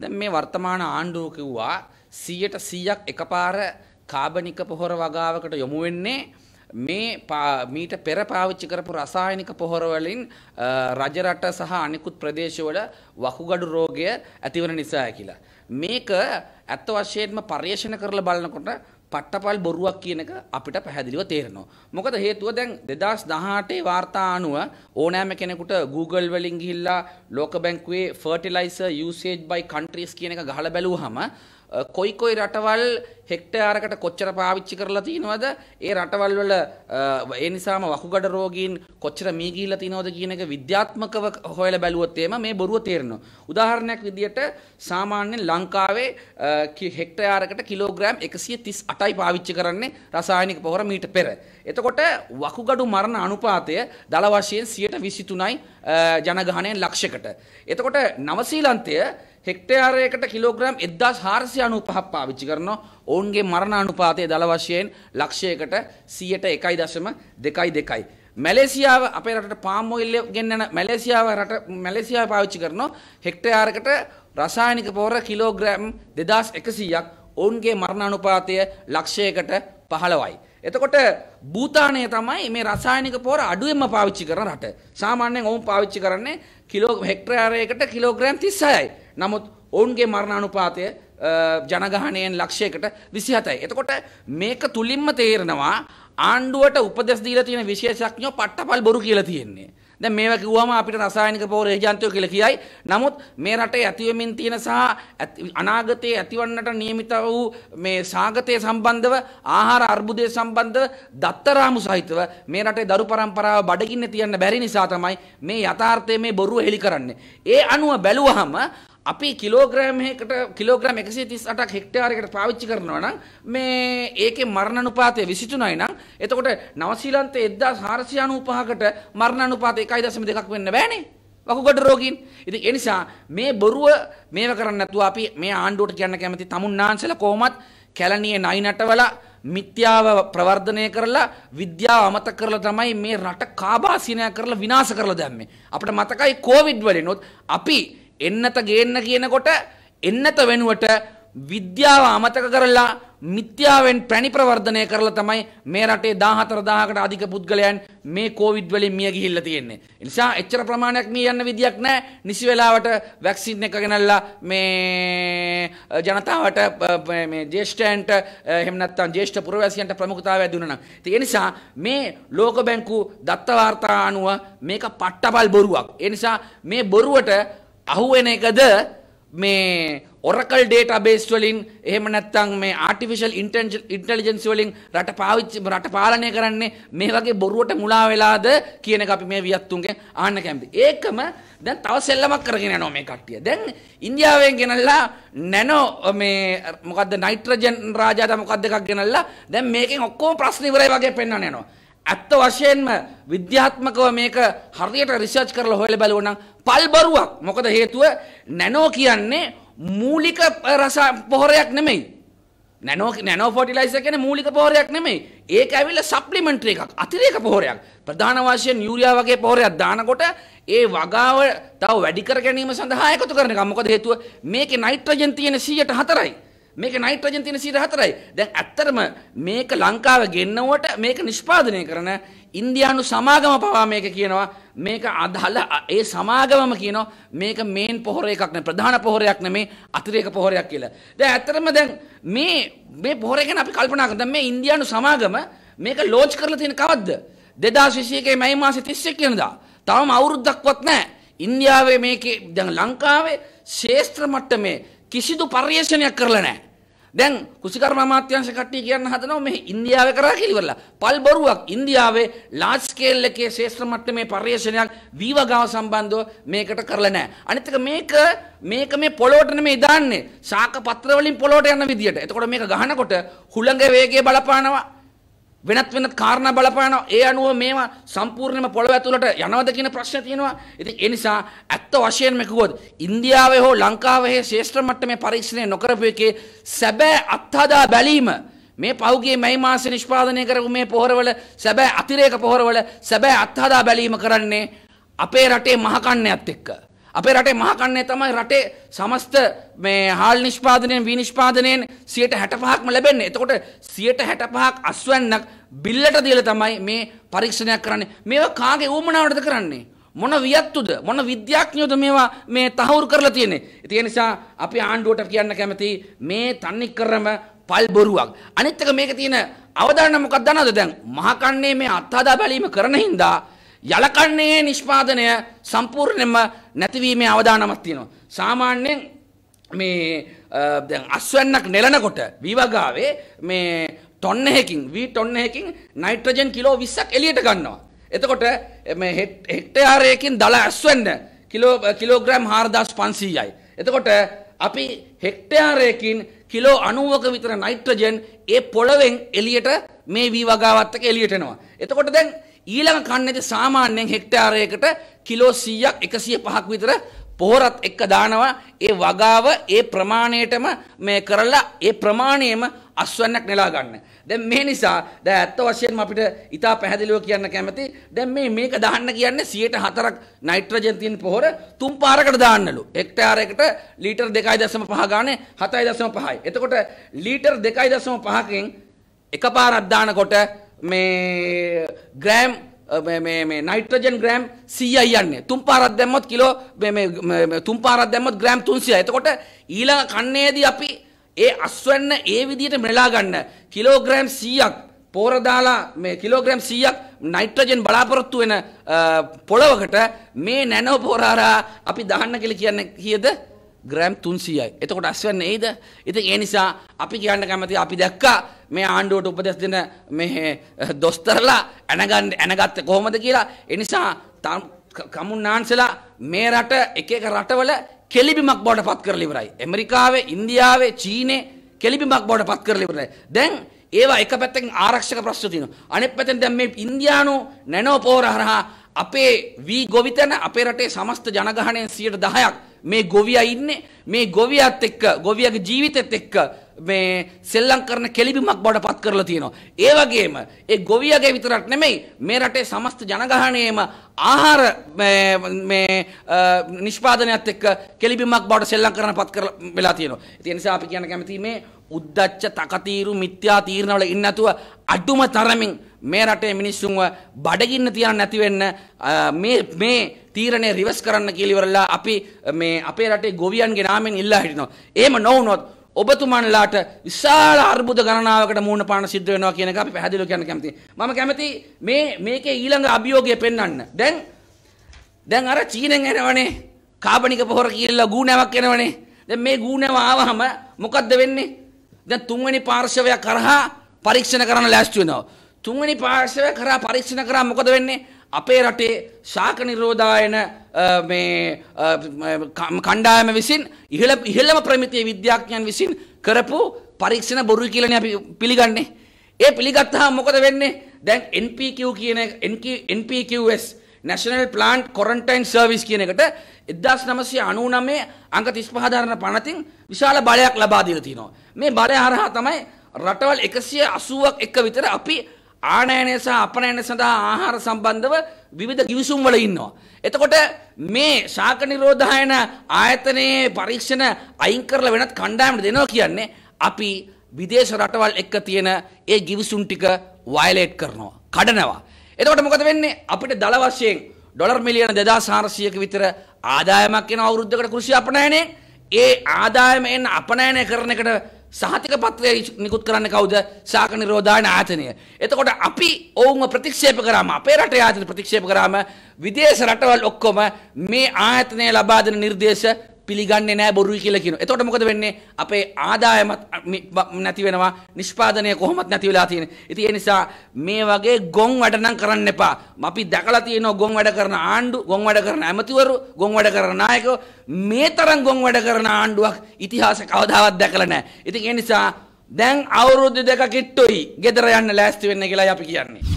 දැන් මේ වර්තමාන ආණ්ඩුව කිව්වා 100ට 100ක් එකපාර කාබනික පොහොර වගාවකට යොමු වෙන්නේ මේ මීට පෙර පාවිච්චි කරපු රසායනික පොහොර වලින් රජරට සහ අනිකුත් ප්‍රදේශවල වකුගඩු රෝගය ඇතිවන නිසා කියලා. මේක ඇත්ත වශයෙන්ම පර්යේෂණ කරලා බලනකොට පට්ටපල් බොරුවක් කියන එක අපිට පැහැදිලිව තේරෙනවා. මොකද හේතුව දැන් 2018 වාර්තා අනුව ඕනෑම කෙනෙකුට Google වලින් ගිහිල්ලා ලෝක බැංකුවේ fertilizer usage by countries කියන එක ගහලා බැලුවහම කොයි කොයි රටවල් හෙක්ටයාරකට කොච්චර පාවිච්චි කරලා තියෙනවද ඒ රටවල් වල ඒ නිසාම වකුගඩ රෝගීන් කොච්චර මී ගිහිල්ලා තියෙනවද කියන එක විද්‍යාත්මකව හොයලා බැලුවොත් එම මේ බොරුව තේරෙනවා උදාහරණයක් විදියට සාමාන්‍යයෙන් ලංකාවේ හෙක්ටයාරකට කිලෝග්‍රෑම් 138යි පාවිච්චි කරන්නේ රසායනික පොහොර මීට පෙර එතකොට වකුගඩු මරණ අනුපාතය දළ වශයෙන් 123යි ජනගහනයෙන් ලක්ෂයකට එතකොට නවසීලන්තය හෙක්ටයාරයකට කිලෝග්‍රම් එදදාස් හාරසිය අනුපහක් පාවිච්චි කරනවා ඔවුන්ගේ මරණ අනුපාතය දළ වශයෙන් ලක්ෂයකට සියයට එකයි දශම දෙකයි දෙකයි. මැලේසියාව අපේ රට පාමෝල්ල ගෙන්න්නන මැලේසියාව රට මැලේසියාව පාවිච්චි කරනවා හෙක්ටයාරකට රසායනික පෝර කිලෝග්‍රෑම් දෙදස් එකසීයක් ඔවුන්ගේ මරණ අනුපාතය ලක්ෂයකට පහළවයි. එතකොට භූතානය තමයි මේ රසායනික පෝර අඩුවෙන්ම පාවිච්චි කරන රට සාමාන්‍යයෙන් ඔවුන් පාවිච්චි කරන්නේ කිලෝ හෙක්ට්‍රයාරයකට කිලෝග්‍රෑම් තිස්සයයි නමුත් ඔවුන්ගේ මරණානුපාතය ජනගහනයෙන් ලක්ෂයකට විසිහතයි. එතකොට මේක තුලින්ම තේරෙනවා ආණ්ඩුවට උපදෙස් දීලා තියෙන විශේෂඥයෝ පට්ටපල් බොරු කියලා තියෙන්නේ. දැන් මේවා කිව්වම අපිට රසායනික පෝර ඒජන්තයෝ කියලා කියයි. නමුත් මේ රටේ ඇතිවෙමින් තියෙන සහ අනාගතයේ ඇතිවන්නට නියමිත වූ මේ සාගතයේ සම්බන්ධව ආහාර අර්බුදයේ සම්බන්ධව දත්තරාමු සහිතව මේ රටේ දරු પરම්පරාව බඩගින්න තියන්න බැරි නිසා තමයි මේ යථාර්ථය මේ බොරුව හෙලි කරන්නේ. ඒ අනුව බැලුවහම අපි කිලෝග්‍රෑම් එකකට කිලෝග්‍රෑම් 138ක් හෙක්ටාරයකට පාවිච්චි කරනවා නම් මේ ඒකේ මරණ අනුපාතය 23යි නම් එතකොට නවසීලන්තයේ 1495කට මරණ අනුපාතය 1.2ක් වෙන්න බෑනේ. වකුගඩ රෝගීන්. ඉතින් ඒ නිසා මේ බොරුව මේව කරන්නේ නැතුව අපි මේ ආණ්ඩුවට කියන්න කැමති තමුන් නාන්සලා කොහොමත් කැලණියේ නයි නටවලා මිත්‍යාව ප්‍රවර්ධනය කරලා විද්‍යාව අමතක කරලා තමයි මේ රට කාබාසිනය කරලා විනාශ කරලා දැම්මේ. අපිට මතකයි කොවිඩ් වලිනුත් අපි එන්නත ගේන්න කියනකොට එන්නත වෙනුවට විද්‍යාව අමතක කරලා මිත්‍යාවෙන් පැණි ප්‍රවර්ධනය කරලා තමයි මේ රටේ 14000කට අධික පුද්ගලයන් මේ කොවිඩ් වලින් මිය ගිහිල්ලා තියෙන්නේ. ඒ නිසා එච්චර ප්‍රමාණයක් මිය යන්න විදියක් නැහැ. නිසි වෙලාවට වැක්සින් එක ගෙනල්ලා මේ ජනතාවට මේ ජ්‍යෙෂ්ඨයන්ට එහෙම නැත්නම් ජ්‍යෙෂ්ඨ පුරවැසියන්ට ප්‍රමුඛතාවය දුන්නා නම්. ඒ නිසා මේ ලෝක බැංකු දත්ත වාර්තා අනුව මේක පට්ටපල් බොරුවක්. ඒ නිසා මේ බොරුවට අහුවෙන එකද මේ ඔරකල් ඩේටාබේස් වලින් එහෙම නැත්නම් මේ ආටිෆිෂල් ඉන්ටෙලිජන්ස් වලින් රට පාවිච්චි රට පාලනය කරන්නේ මේ වගේ බොරුවට මුලා වෙලාද කියන එක අපි මේ වියත්තුන්ගෙන් අහන්න කැමති. ඒකම දැන් තව සෙල්ලමක් කරගෙන යනවා මේ කට්ටිය. දැන් ඉන්දියාවෙන් ගෙනල්ලා නැනෝ මේ මොකද්ද නයිට්‍රජන් රාජාද මොකද්ද එකක් ගෙනල්ලා දැන් මේකෙන් ඔක්කොම ප්‍රශ්න ඉවරයි වගේ පෙන්වන්න යනවා. ඇත්ත වශයෙන්ම විද්‍යාත්මකව මේක හරියට රිසර්ච් කරලා හොයලා බලුවනම් පල්බරුවක් මොකද හේතුව නැනෝ කියන්නේ මූලික රස පොහොරයක් නෙමෙයි. නැනෝ නැනෝ ෆර්ටිලයිසර් කියන්නේ මූලික පොහොරයක් නෙමෙයි. ඒක ඇවිල්ලා සප්ලිමන්ටරි එකක්. අතිරේක පොහොරයක්. ප්‍රධාන වශයෙන් යූරියා වගේ පොහොරයක් දානකොට ඒ වගාව තව වැඩි කර ගැනීම සඳහා එකතු කරන එක. මොකද හේතුව මේකේ නයිට්‍රජන් තියෙන 104යි. මේක නයිට්‍රජන් තියෙන 104යි. දැන් ඇත්තටම මේක ලංකාව ගෙන්නවට මේක නිෂ්පාදනය කරන ඉන්දියානු සමාගම පවා මේක කියනවා මේක අදහල ඒ සමාගමම කියනවා මේක මේන් පොහොර එකක් නෙ ප්‍රධාන පොහොරයක් නෙමේ අතිරේක පොහොරයක් කියලා. දැන් ඇත්තටම දැන් මේ මේ පොහොර ගැන අපි කල්පනා කරමු. දැන් මේ ඉන්දියානු සමාගම මේක ලෝන්ච් කරලා තියෙන කවද්ද? 2021 මැයි මාසේ 31 වෙනිදා. තවම අවුරුද්දක්වත් නැහැ. ඉන්දියාවේ මේකේ දැන් ලංකාවේ ශේෂ්ත්‍ර මට්ටමේ කිසිදු පර්යේෂණයක් කරලා නැහැ. දැන් කුසිකර්ම අමාත්‍යාංශ කට්ටිය කියන්න හදනවා මේ ඉන්දියාවේ කරා කියලා පල් බොරුවක් ඉන්දියාවේ ලාර්ජ් ස්කේල් එකේ ශේෂ්ඨ මට්ටමේ පර්යේෂණයක් වීවගාව සම්බන්ධව මේකට කරලා නැහැ. අනිත් එක මේක මේක මේ පොළොවට නෙමෙයි දාන්නේ. ශාක පත්‍ර වලින් පොළොවට යන විදියට. එතකොට මේක ගහනකොට හුළඟ වේගය බලපානවා. වෙනත් වෙනත් කාරණා බලපානවා ඒ අනුව මේවා සම්පූර්ණයෙන්ම පොළොව ඇතුළට යනවද කියන ප්‍රශ්නේ තියෙනවා. ඉතින් ඒ නිසා ඇත්ත වශයෙන්ම කිව්වොත් ඉන්දියාවේ හෝ ලංකාවේ ශ්‍රේෂ්ඨ මට්ටමේ පරීක්ෂණය නොකරපු එකේ සැබෑ අත්හදා බැලීම මේ පහුගිය මැයි මාසේ නිෂ්පාදනය කරපු මේ පොහොරවල සැබෑ අතිරේක පොහොරවල සැබෑ අත්හදා බැලීම කරන්නේ අපේ රටේ මහකන්නයත් එක්ක. අපේ රටේ මහකන්නේ තමයි රටේ සමස්ත මේ හාල් නිෂ්පාදනයෙන් වී නිෂ්පාදනයෙන් 165ක්ම ලැබෙන්නේ. එතකොට 165ක් අස්වැන්නක් බිල්ලට දීලා තමයි මේ පරීක්ෂණයක් කරන්නේ. මේවා කාගේ ඌමනාවටද කරන්නේ? මොන වියත්තුද මොන විද්‍යාඥයෝද මේවා මේ තහවුරු කරලා තියෙන්නේ. ඒ නිසා අපි ආණ්ඩුවට කියන්න කැමති මේ තන්නේ කරම පල් බොරුවක්. අනිත් එක මේක තියෙන අවධානය මොකක්ද දනවද දැන් මහකන්නේ මේ අත්හදා බැලීම කරන හින්දා යලකන්නේ නිෂ්පාදනය සම්පූර්ණයෙන්ම නැතිවීමේ අවදානමක් තියෙනවා. සාමාන්‍යයෙන් මේ දැන් අස්වැන්නක් නෙලනකොට විවගාවේ මේ ටොන්නහකින් වී ටොන්නහකින් නයිට්‍රජන් කිලෝ 20ක් එළියට ගන්නවා. එතකොට මේ හෙක්ටයාරයකින් දල ඇස්වන්න කිලෝ කිලෝග්‍රෑම් 4500යි. එතකොට අපි හෙක්ටයාරයකින් කිලෝ 90ක විතර නයිට්‍රජන් ඒ පොළවෙන් එළියට මේ වී වගාවත් එක්ක එළියට එනවා. එතකොට දැන් ඊළඟ කන්නේද සාමාන්‍යයෙන් හෙක්ටාරයකට කිලෝ 100ක් 105ක් විතර පොහොරත් එක්ක දානවා ඒ වගාව ඒ ප්‍රමාණයටම මේ කරලා ඒ ප්‍රමාණයම අස්වැන්නක් නෙලා ගන්න. දැන් මේ නිසා දැන් ඇත්ත වශයෙන්ම අපිට ඉතා පැහැදිලිව කියන්න කැමති දැන් මේ මේක දාන්න කියන්නේ 104ක් නයිට්‍රජන් තියෙන පොහොර තුන් පාරකට දාන්නලු. හෙක්ටාරයකට ලීටර් 2.5 ගානේ 7.5යි. එතකොට ලීටර් 2.5කින් එකපාරක් දානකොට මේ ග්‍රෑම් නයිට්‍රජන් ග්‍රෑම් සීයයි යන්නේ තුම් පාරක් දැම්මොත් කිලෝ තුම් පාරක් දැම්මොත් ග්‍රෑම් තුන්සිය එතකොට ඊළඟ කන්නේදී අපි ඒ අස්වැන්න ඒ විදිහට මෙලා ගන්න කිලෝග්‍රෑම් සීයක් පෝරදාලා මේ කිලෝග්‍රෑම් සීයක් නයිට්‍රජන් බලාපොරොත්තු වෙන පොළොවකට මේ නැනෝ පෝරාරා අපි දාන්න කියලා කියන්න කියද ග්‍රෑම් තුන්සියයි එතකොට අස්වැන්න ඒද ඉතින් ඒ නිසා අපි කියන්න කැමති අපි දැක්කා මේ ආණ්ඩුවට උපදෙස් දෙන මේ දොස්තරලා ඇනගන්න ඇනගත්තේ කොහොමද කියලා ඒ නිසා කමුන්නාන්සලා මේ රට එක එක රටවල කෙලිබිමක් බවට පත් කරලා ඉවරයි. ඇමරිකාවේ, ඉන්දියාවේ, චීනේ කෙලිබිමක් බවට පත් කරලා ඉවරයි. දැන් ඒවා එක පැත්තකින් ආරක්ෂක ප්‍රශ්න තියෙනවා. අනෙක් පැත්තෙන් දැන් මේ ඉන්දියානු නැනෝ පෝර හරහා අපේ වී ගොවිතැන අපේ රටේ සමස්ත ජනගහණයෙන් 10%ක් මේ ගොවියා ඉන්නේ. මේ ගොවියත් එක්ක ගොවියගේ ජීවිතෙත් එක්ක මේ සෙල්ලම් කරන කෙලිබිමක් බවට පත් කරලා තියෙනවා. ඒ වගේම ඒ ගොවියගේ විතරක් නෙමෙයි මේ රටේ සමස්ත ජනගහණයෙම ආහාර මේ නිෂ්පාදනයත් එක්ක කෙලිබිමක් බවට සෙල්ලම් කරන පත් කරලා වෙලා තියෙනවා. ඒ නිසා අපි කියන්න කැමති මේ උද්දච්ච තකතිරු මිත්‍යා තීරණවල ඉන්නේ නැතුව අඩුම තරමින් මේ රටේ මිනිස්සුන්ව බඩගින්න තියන්න නැති වෙන්න මේ මේ තීරණය රිවර්ස් කරන්න කියලා ඉවරලා අපි මේ අපේ රටේ ගොවියන්ගේ නාමෙන් ඉල්ලා හිටිනවා. එහෙම නොවුනොත් ඔබතුමන්ලාට විශාල අර්බුද ගණනාවකට මූුණ පාන සිද්ධ වෙනවා කියන එක අපි පැහැදිලි කියන්න කැමති. මම කැමති මේ මේකේ ඊළඟ අභියෝගය පෙන්වන්න. දැන් දැන් අර චීනෙන් එනවනේ කාබනික පොහොර කියලා ගුණාවක් එනවනේ. දැන් මේ ගුණාව ආවහම මොකද්ද වෙන්නේ? දැන් තුන්වෙනි පාර්ශවය කරහා පරීක්ෂණ කරන්න ලෑස්ති වෙනවා. තුන්වෙනි පාර්ශවය කරා පරීක්ෂණ කරා මොකද වෙන්නේ? අපේ රටේ ශාක නිරෝධායන කණ්ඩායම විසින් ඉහළ ඉහළම ප්‍රමිතිය විද්‍යාඥයන් විසින් කරපු පරීක්ෂණ බොරු කියලන අපි පිළිගන්නේ. ඒ පිළිගත්තා මොකද වෙන්නේ දැන් NPQ කියන NPQS National Plant Quarantine Service කියන එකට 1999 අංක 35 ධාරණ පනතින් විශාල බලයක් ලබා දීලා තිනවා. මේ බලය හරහා තමයි රටවල් 180ක් එක විතර අපි ආනයනය සහ අපනයන සඳහා ආහාර සම්බන්ධව විවිධ ගිවිසුම් වල ඉන්නවා. එතකොට මේ ශාක නිරෝධායන ආයතනයේ පරීක්ෂණ අයින් කරලා වෙනත් කණ්ඩායමට දෙනවා කියන්නේ අපි විදේශ රටවල් එක්ක තියෙන ඒ ගිවිසුම් ටික වයලේට් කරනවා, කඩනවා. එතකොට මොකද වෙන්නේ? අපිට දල වශයෙන් ඩොලර් මිලියන 2400ක විතර ආදායමක් එන අවුරුද්දකට කෘෂි අපනයනයෙන් ඒ ආදායම එන්න අපනයනය කරන එකට සහතික පත්‍රය නිකුත් කරන්න කවුද සාක නිරෝධා නාතනය. එතකොට අපි ඔවුන්ව ප්‍රතික්ෂේප කරාම අපේ රට ආතන ප්‍රතික්ෂේප කරාම විදේශ රටවල් ඔක්කොම මේ ආයතනය ලබාදන නිර්දේශ පිළිගන්නේ නෑ බොරුයි කියලා කියනවා. එතකොට මොකද වෙන්නේ? අපේ ආදායමත් නැති වෙනවා. නිෂ්පාදනය කොහොමත් නැති වෙලා තියෙන්නේ. ඉතින් ඒ නිසා මේ වගේ ගොන් වැඩ නම් කරන්න එපා. අපි දැකලා තියෙනවා ගොන් වැඩ කරන ආණ්ඩු, ගොන් වැඩ කරන ඇමතිවරු, ගොන් වැඩ කරන නායකයෝ මේ තරම් ගොන් වැඩ කරන ආණ්ඩුවක් ඉතිහාසෙ කවදාවත් දැකලා නෑ. ඉතින් ඒ නිසා දැන් අවුරුදු දෙක කිට්ටුයි. ගෙදර යන්න ලෑස්ති වෙන්න කියලායි අපි කියන්නේ.